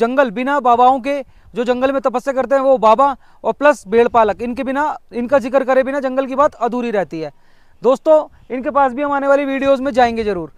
जंगल बिना बाबाओं के जो जंगल में तपस्या करते हैं वो बाबा और प्लस बेड़ पालक इनके बिना इनका जिक्र करे बिना जंगल की बात अधूरी रहती है दोस्तों इनके पास भी हम आने वाली वीडियोज़ में जाएंगे ज़रूर